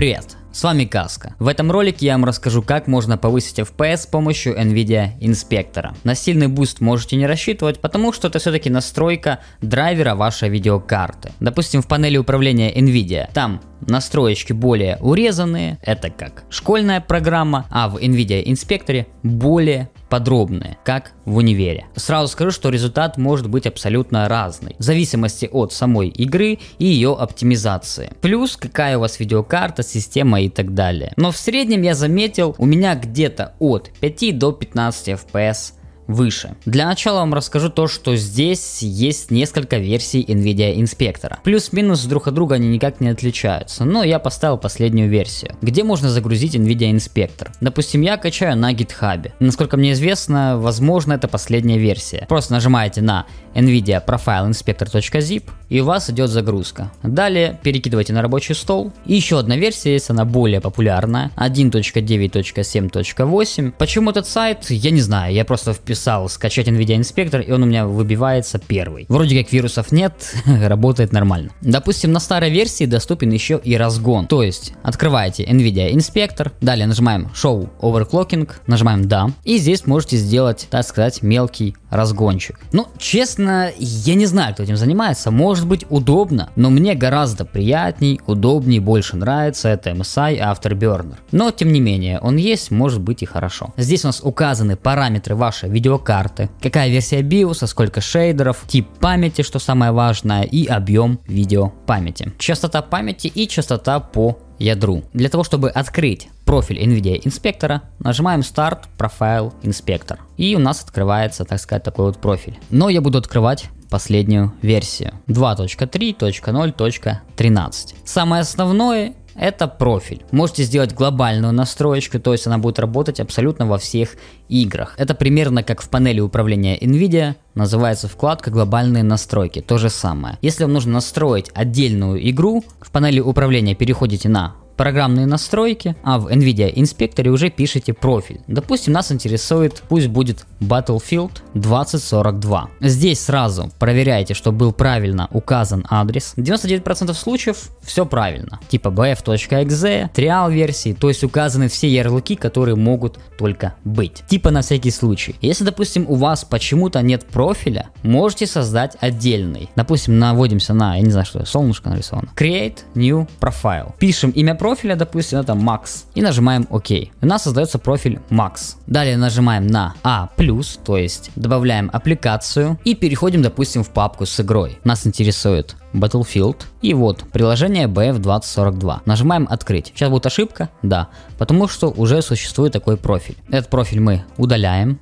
Привет! С вами Каска. В этом ролике я вам расскажу, как можно повысить FPS с помощью NVIDIA инспектора. На сильный буст можете не рассчитывать, потому что это все-таки настройка драйвера вашей видеокарты. Допустим, в панели управления NVIDIA, там настроечки более урезанные, это как школьная программа, а в NVIDIA инспекторе более Подробные, как в универе. Сразу скажу, что результат может быть абсолютно разный, в зависимости от самой игры и ее оптимизации. Плюс какая у вас видеокарта, система и так далее. Но в среднем я заметил, у меня где-то от 5 до 15 FPS выше. Для начала вам расскажу то, что здесь есть несколько версий NVIDIA Inspector. Плюс-минус друг от друга они никак не отличаются, но я поставил последнюю версию, где можно загрузить NVIDIA Inspector. Допустим, я качаю на GitHub. Насколько мне известно, возможно это последняя версия. Просто нажимаете на NVIDIA Profile Inspector.zip и у вас идет загрузка. Далее перекидывайте на рабочий стол. И еще одна версия есть, она более популярная. 1.9.7.8. Почему этот сайт? Я не знаю, я просто вписал написал скачать NVIDIA Inspector, и он у меня выбивается первый. Вроде как вирусов нет, работает нормально. Допустим, на старой версии доступен еще и разгон. То есть, открываете NVIDIA Inspector, далее нажимаем Show Overclocking, нажимаем Да, и здесь можете сделать, так сказать, мелкий разгончик. Ну, честно, я не знаю, кто этим занимается, может быть удобно, но мне гораздо приятней, удобней, больше нравится это MSI эм Afterburner. Но, тем не менее, он есть, может быть и хорошо. Здесь у нас указаны параметры вашей видео видеокарты, какая версия BIOS, сколько шейдеров, тип памяти, что самое важное, и объем видео памяти. Частота памяти и частота по ядру. Для того, чтобы открыть профиль NVIDIA инспектора, нажимаем Start Profile Inspector И у нас открывается, так сказать, такой вот профиль. Но я буду открывать последнюю версию 2.3.0.13. Самое основное это профиль. Можете сделать глобальную настроечку, то есть она будет работать абсолютно во всех играх. Это примерно как в панели управления NVIDIA, называется вкладка «Глобальные настройки», то же самое. Если вам нужно настроить отдельную игру, в панели управления переходите на программные настройки, а в NVIDIA Inspector уже пишете профиль. Допустим, нас интересует, пусть будет Battlefield 2042. Здесь сразу проверяйте, что был правильно указан адрес. 99% случаев все правильно. Типа bf.exe, триал версии, то есть указаны все ярлыки, которые могут только быть. Типа на всякий случай. Если, допустим, у вас почему-то нет профиля, можете создать отдельный. Допустим, наводимся на, я не знаю, что солнышко нарисовано. Create new profile. Пишем имя профиля профиля, допустим, это Max. И нажимаем ОК. У нас создается профиль Max. Далее нажимаем на А+, то есть добавляем аппликацию и переходим, допустим, в папку с игрой. Нас интересует Battlefield. И вот, приложение BF2042. Нажимаем «Открыть». Сейчас будет ошибка? Да. Потому что уже существует такой профиль. Этот профиль мы удаляем.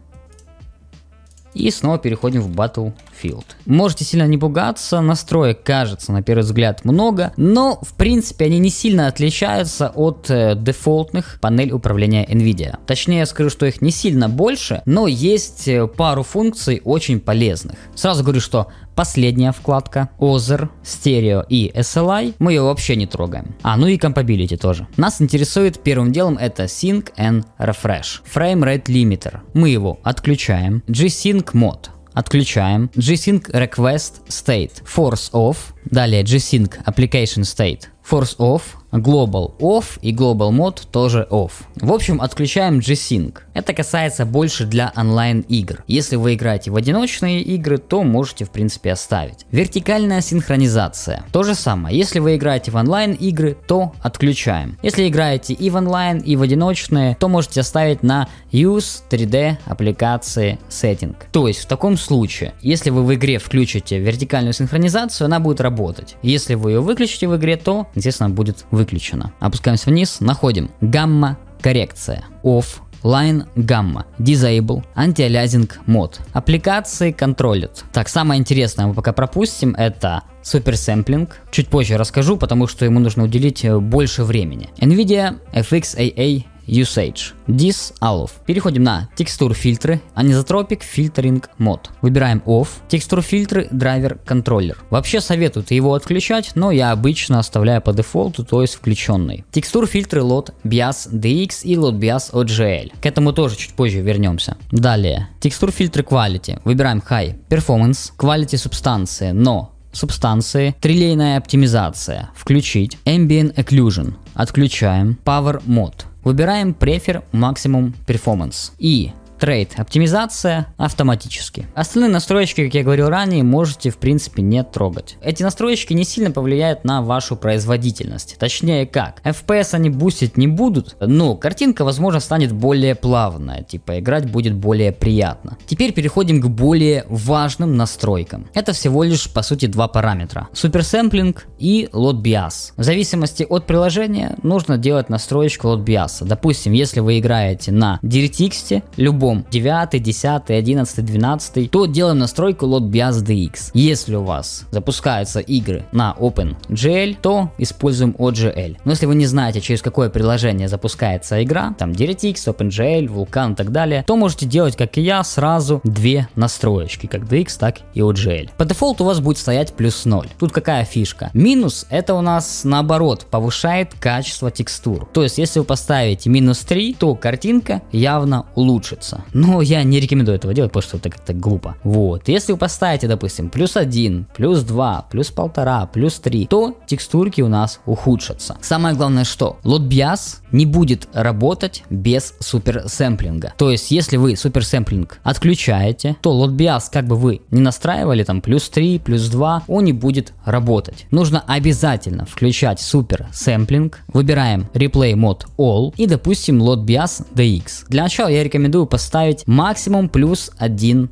И снова переходим в Battlefield. Можете сильно не пугаться, настроек кажется на первый взгляд много, но в принципе они не сильно отличаются от э, дефолтных панель управления NVIDIA. Точнее я скажу, что их не сильно больше, но есть э, пару функций очень полезных. Сразу говорю, что Последняя вкладка Other, Stereo и SLI мы ее вообще не трогаем. А, ну и Compatibility тоже. Нас интересует первым делом это Sync and Refresh. Frame Rate Limiter. Мы его отключаем. G-Sync Mode отключаем. G-Sync Request State Force Off. Далее G-Sync Application State Force Off Global Off и Global Mod тоже Off. В общем, отключаем G-Sync. Это касается больше для онлайн игр. Если вы играете в одиночные игры, то можете в принципе оставить. Вертикальная синхронизация. То же самое, если вы играете в онлайн игры, то отключаем. Если играете и в онлайн, и в одиночные, то можете оставить на Use 3D аппликации Setting. То есть в таком случае, если вы в игре включите вертикальную синхронизацию, она будет работать. Если вы ее выключите в игре, то, естественно, будет выключено. Опускаемся вниз, находим гамма коррекция, off, Line Gamma, Disable, Anti-Aliasing Mode. Аппликации контролят. Так, самое интересное мы пока пропустим, это суперсэмплинг. Чуть позже расскажу, потому что ему нужно уделить э, больше времени. NVIDIA FXAA Usage, This Allow. Переходим на текстур фильтры, Anisotropic Filtering Mode. Выбираем Off, текстур фильтры, драйвер, контроллер. Вообще советуют его отключать, но я обычно оставляю по дефолту, то есть включенный. Текстур фильтры Load, Bias, DX и Load Bias OGL. К этому тоже чуть позже вернемся. Далее, текстур фильтры Quality. Выбираем High, Performance, Quality субстанции, но субстанции, трилейная оптимизация, включить, ambient occlusion, отключаем, power mode, Выбираем Prefer Maximum Performance и Trade. Оптимизация автоматически. Остальные настройки, как я говорил ранее, можете в принципе не трогать. Эти настройки не сильно повлияют на вашу производительность. Точнее как, FPS они бустить не будут, но картинка возможно станет более плавная, типа играть будет более приятно. Теперь переходим к более важным настройкам. Это всего лишь по сути два параметра. Суперсэмплинг и Load Bias. В зависимости от приложения нужно делать настройку Load Bias. Допустим, если вы играете на DirectX, любой компом 9, 10, 11, 12, то делаем настройку лот LotBias DX. Если у вас запускаются игры на OpenGL, то используем OGL. Но если вы не знаете, через какое приложение запускается игра, там DirectX, OpenGL, Vulkan и так далее, то можете делать, как и я, сразу две настроечки, как DX, так и OGL. По дефолту у вас будет стоять плюс 0. Тут какая фишка? Минус это у нас наоборот повышает качество текстур. То есть если вы поставите минус 3, то картинка явно улучшится вопроса. Но я не рекомендую этого делать, потому что это как-то глупо. Вот, если вы поставите, допустим, плюс 1, плюс 2, плюс полтора, плюс 3, то текстурки у нас ухудшатся. Самое главное что, bias не будет работать без суперсэмплинга. То есть, если вы суперсэмплинг отключаете, то bias как бы вы не настраивали, там плюс 3, плюс 2, он не будет работать. Нужно обязательно включать суперсэмплинг, выбираем Replay Mode All и, допустим, bias DX. Для начала я рекомендую поставить поставить максимум плюс 1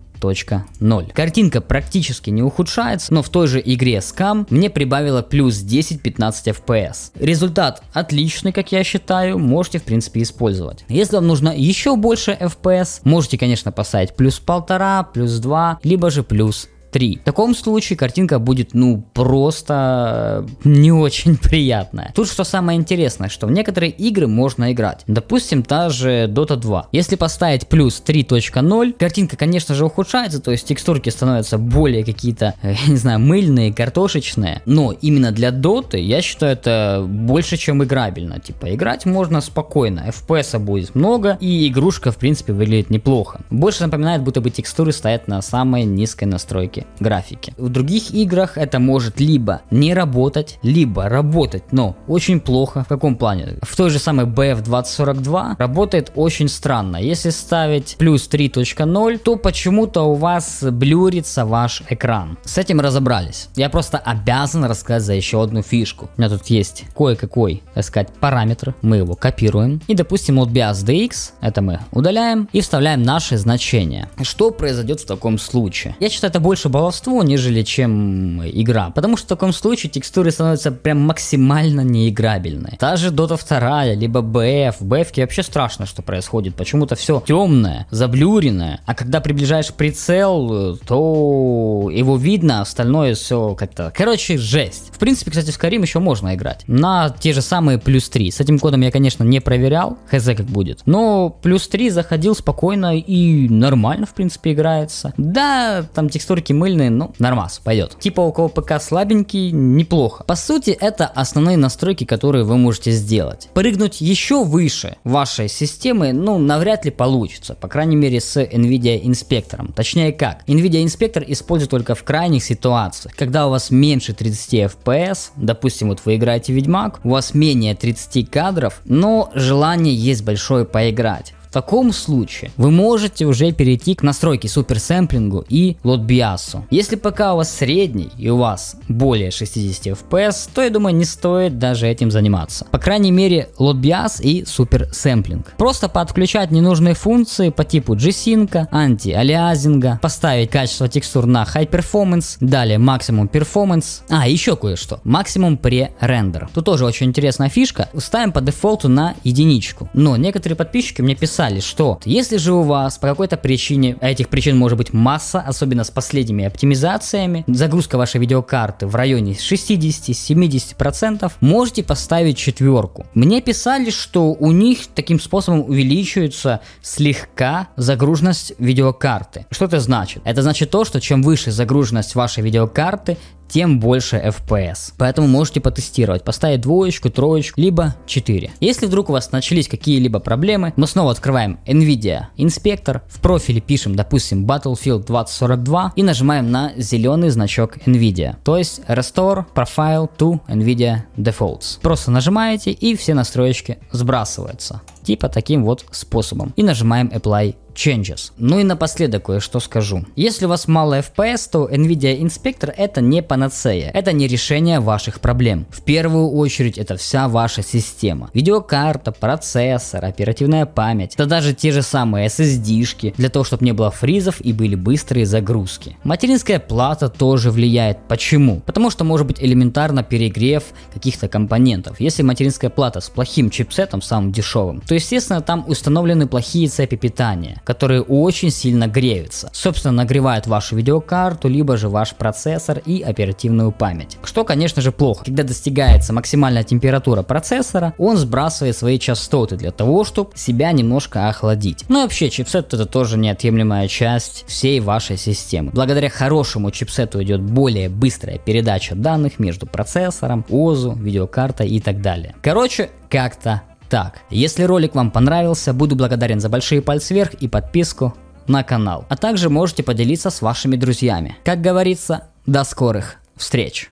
0. Картинка практически не ухудшается, но в той же игре Scam мне прибавило плюс 10-15 FPS. Результат отличный, как я считаю, можете в принципе использовать. Если вам нужно еще больше FPS, можете конечно поставить плюс 1,5, плюс 2, либо же плюс 3. В таком случае картинка будет, ну, просто э, не очень приятная. Тут что самое интересное, что в некоторые игры можно играть. Допустим, та же Dota 2. Если поставить плюс 3.0, картинка, конечно же, ухудшается, то есть текстурки становятся более какие-то, э, я не знаю, мыльные, картошечные. Но именно для Dota, я считаю, это больше, чем играбельно. Типа, играть можно спокойно, FPS -а будет много, и игрушка, в принципе, выглядит неплохо. Больше напоминает, будто бы текстуры стоят на самой низкой настройке при графике. В других играх это может либо не работать, либо работать, но очень плохо. В каком плане? В той же самой BF2042 работает очень странно. Если ставить плюс 3.0, то почему-то у вас блюрится ваш экран. С этим разобрались. Я просто обязан рассказать за еще одну фишку. У меня тут есть кое-какой, так сказать, параметр. Мы его копируем. И, допустим, от dx, это мы удаляем и вставляем наши значения. Что произойдет в таком случае? Я считаю, это больше больше баловство, нежели чем игра. Потому что в таком случае текстуры становятся прям максимально неиграбельные. Та же Dota 2, либо BF. В BF вообще страшно, что происходит. Почему-то все темное, заблюренное. А когда приближаешь прицел, то его видно, а остальное все как-то... Короче, жесть. В принципе, кстати, в Skyrim еще можно играть. На те же самые плюс 3. С этим кодом я, конечно, не проверял. Хз как будет. Но плюс 3 заходил спокойно и нормально, в принципе, играется. Да, там текстурки мыльные, ну, нормас, пойдет. Типа у кого ПК слабенький, неплохо. По сути, это основные настройки, которые вы можете сделать. Прыгнуть еще выше вашей системы, ну, навряд ли получится, по крайней мере с NVIDIA Inspector. Точнее как, NVIDIA Inspector использует только в крайних ситуациях, когда у вас меньше 30 FPS, допустим, вот вы играете Ведьмак, у вас менее 30 кадров, но желание есть большое поиграть. В таком случае вы можете уже перейти к настройке суперсэмплингу и лотбиасу. Если пока у вас средний и у вас более 60 FPS, то я думаю не стоит даже этим заниматься. По крайней мере лотбиас и суперсэмплинг. Просто подключать ненужные функции по типу G-Sync, анти-алиазинга, поставить качество текстур на High Performance, далее максимум Performance, а еще кое-что, максимум pre-рендер. Тут тоже очень интересная фишка, ставим по дефолту на единичку, но некоторые подписчики мне писали писали, что если же у вас по какой-то причине, а этих причин может быть масса, особенно с последними оптимизациями, загрузка вашей видеокарты в районе 60-70%, можете поставить четверку. Мне писали, что у них таким способом увеличивается слегка загруженность видеокарты. Что это значит? Это значит то, что чем выше загруженность вашей видеокарты, тем больше FPS. Поэтому можете потестировать, поставить двоечку, троечку, либо 4. Если вдруг у вас начались какие-либо проблемы, мы снова открываем NVIDIA Inspector, в профиле пишем, допустим, Battlefield 2042 и нажимаем на зеленый значок NVIDIA, то есть Restore Profile to NVIDIA Defaults. Просто нажимаете и все настройки сбрасываются. Типа таким вот способом. И нажимаем Apply Changes. Ну и напоследок кое-что скажу. Если у вас мало FPS, то NVIDIA Inspector это не панацея. Это не решение ваших проблем. В первую очередь это вся ваша система. Видеокарта, процессор, оперативная память, да даже те же самые SSD-шки, для того, чтобы не было фризов и были быстрые загрузки. Материнская плата тоже влияет. Почему? Потому что может быть элементарно перегрев каких-то компонентов. Если материнская плата с плохим чипсетом, самым дешевым, то естественно там установлены плохие цепи питания, которые очень сильно греются. Собственно нагревают вашу видеокарту, либо же ваш процессор и оперативную память. Что конечно же плохо. Когда достигается максимальная температура процессора, он сбрасывает свои частоты для того, чтобы себя немножко охладить. Ну и вообще чипсет это тоже неотъемлемая часть всей вашей системы. Благодаря хорошему чипсету идет более быстрая передача данных между процессором, ОЗУ, видеокартой и так далее. Короче, как-то так, если ролик вам понравился, буду благодарен за большие пальцы вверх и подписку на канал. А также можете поделиться с вашими друзьями. Как говорится, до скорых встреч!